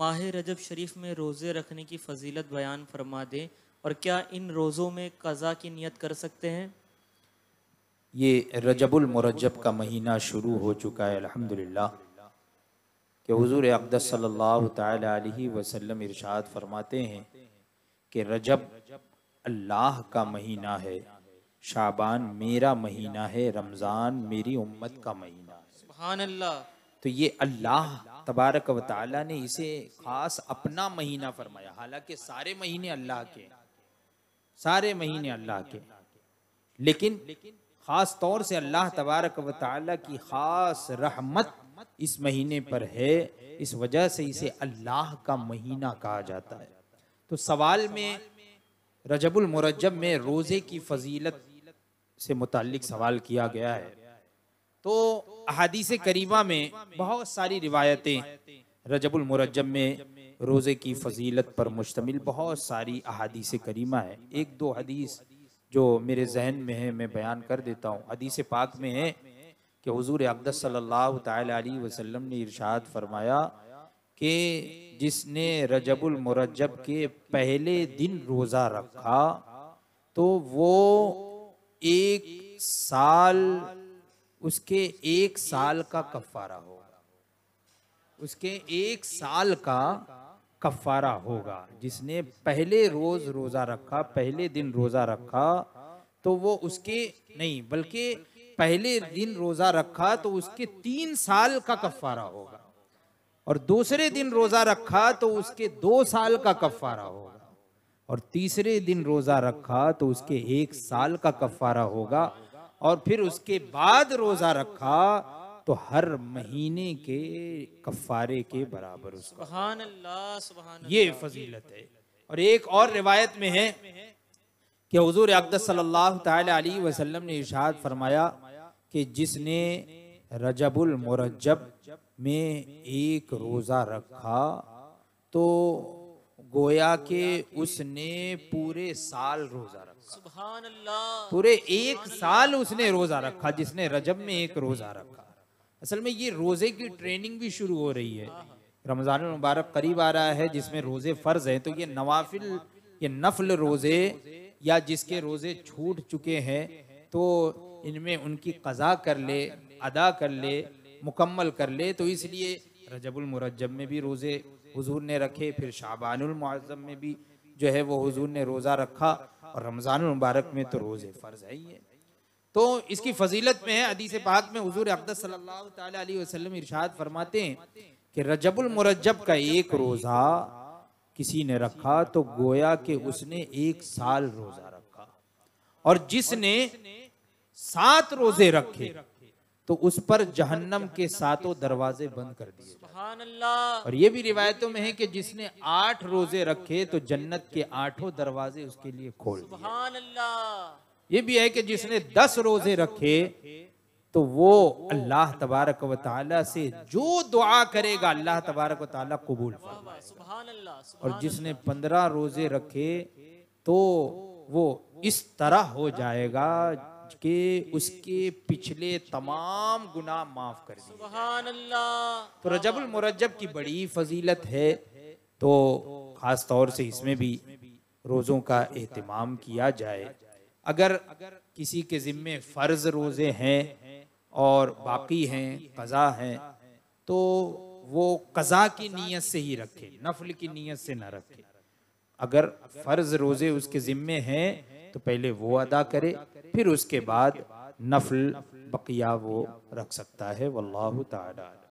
माह रजब शरीफ में रोज़े रखने की फजीलत बयान फरमा दें और क्या इन रोज़ों में कज़ा की नियत कर सकते हैं ये रजबुल मुरजब का महीना शुरू हो चुका है अल्हम्दुलिल्लाह कि हुजूर अकदस सल्लल्लाहु अलैहि वसल्लम इरशाद फरमाते हैं कि रजब अल्लाह का महीना है शाबान मेरा महीना है रमज़ान मेरी उम्मत का महीना है तो ये अल्लाह तबारक वाली ने इसे खास अपना महीना फरमाया हालांकि सारे महीने अल्लाह के सारे महीने अल्लाह के लेकिन खास तौर से अल्लाह तबारक वाली की खास रहमत इस महीने पर है इस वजह से इसे अल्लाह का महीना कहा जाता है तो सवाल में रजबुल मुरजब में रोज़े की फजीलत से मुतल सवाल किया गया है तो अदीस करीमा में बहुत सारी रिवायतें रजबुल मुरजम में रोज़े की फजीलत पर मुश्तमिल बहुत सारी अहादीस करीमा है एक दो हदीस जो मेरे जहन में है मैं बयान कर देता हूँ हदीस पाक में है कि हजूर सल्लल्लाहु अलैहि वसल्लम ने इरशाद फरमाया कि जिसने रजबुल मुरजब के पहले दिन रोज़ा रखा तो वो एक साल उसके एक साल का कफारा होगा उसके एक साल का कफारा होगा जिसने पहले रोज रोजा रखा पहले दिन रोजा रखा तो वो उसके नहीं बल्कि पहले दिन रोजा रखा तो उसके तीन साल का कफारा होगा और दूसरे दिन रोजा रखा तो उसके दो साल का कफारा होगा और तीसरे दिन रोजा रखा तो उसके एक साल का कफारा होगा और फिर उसके बाद रोज़ा रखा तो हर महीने के कफारे के बराबर उसका ये फजीलत है और एक और रिवायत में है कि हजूर अकदस सल्लल्लाहु वसल्लम ने इशाद फरमाया कि जिसने रजबुल मुरजब में एक रोज़ा रखा तो गोया के उसने पूरे साल रोजा रखा पूरे एक साल उसने रोजा रखा जिसने रजब में एक रोजा हाँ। रखा असल में ये रोजे की ट्रेनिंग भी शुरू हो रही है हाँ, हाँ। रमजान मुबारक करीब आ रहा है जिसमें रोजे फर्ज हैं तो ये नवाफिल ये नफल रोजे या जिसके रोजे छूट चुके हैं तो इनमें उनकी कज़ा कर ले अदा कर ले मुकम्मल कर ले तो इसलिए रजबुल मुरजब में भी रोजे हुजूर ने रखे फिर शाबानमज़म में भी जो है वो हुजूर ने रोज़ा रखा और रमज़ान मुबारक में तो रोज़े फ़र्ज़ है ही है तो इसकी फजीलत में है अदीस पाक में हुजूर अब्दस सल्लल्लाहु अलैहि वसल्लम इरशाद फरमाते हैं कि रजबुल मुरजब का एक रोज़ा किसी ने रखा तो गोया कि उसने एक साल रोज़ा रखा और जिसने सात रोज़े रखे तो उस पर जहन्नम के सातों दरवाजे बंद कर दिए और ये भी रिवायतों में है कि जिसने आठ रोजे रखे तो जन्नत के आठों दरवाजे उसके लिए खोल ये भी है कि जिसने दस रोजे रखे तो वो अल्लाह तबारक वाल से जो दुआ करेगा अल्लाह तबारक व कबूल और जिसने पंद्रह रोजे रखे तो वो इस तरह हो जाएगा पहुँच के उसके पिछले तमाम गुना माफ कर दिए तो रजबुल मुरजब की बड़ी फजीलत है तो ख़ास तौर से इसमें भी रोज़ों का एहतमाम किया जाए अगर किसी के ज़िम्मे फ़र्ज़ रोज़े हैं और बाकी हैं कज़ा हैं तो वो कज़ा की नीयत से ही रखे नफल की नीयत से ना रखे अगर फ़र्ज़ रोज़े उसके ज़िम्मे हैं तो पहले वो अदा करे फिर उसके बाद नफल बकिया वो रख सकता है वल्लाह ताला